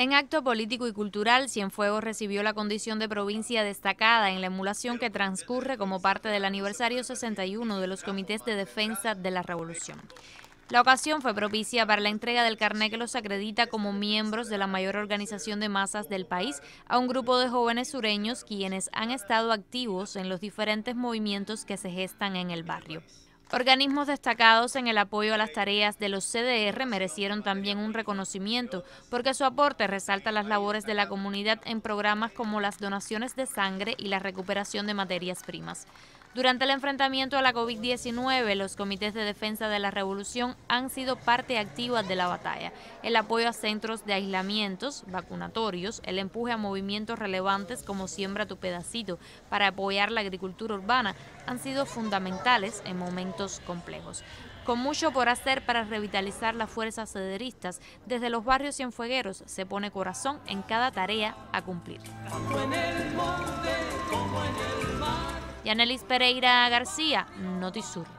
En acto político y cultural, Cienfuegos recibió la condición de provincia destacada en la emulación que transcurre como parte del aniversario 61 de los comités de defensa de la revolución. La ocasión fue propicia para la entrega del carné que los acredita como miembros de la mayor organización de masas del país a un grupo de jóvenes sureños quienes han estado activos en los diferentes movimientos que se gestan en el barrio. Organismos destacados en el apoyo a las tareas de los CDR merecieron también un reconocimiento porque su aporte resalta las labores de la comunidad en programas como las donaciones de sangre y la recuperación de materias primas. Durante el enfrentamiento a la COVID-19, los comités de defensa de la revolución han sido parte activa de la batalla. El apoyo a centros de aislamientos, vacunatorios, el empuje a movimientos relevantes como Siembra tu pedacito para apoyar la agricultura urbana han sido fundamentales en momentos complejos con mucho por hacer para revitalizar las fuerzas cederistas. Desde los barrios cienfuegueros se pone corazón en cada tarea a cumplir. Y Pereira García, Notisur.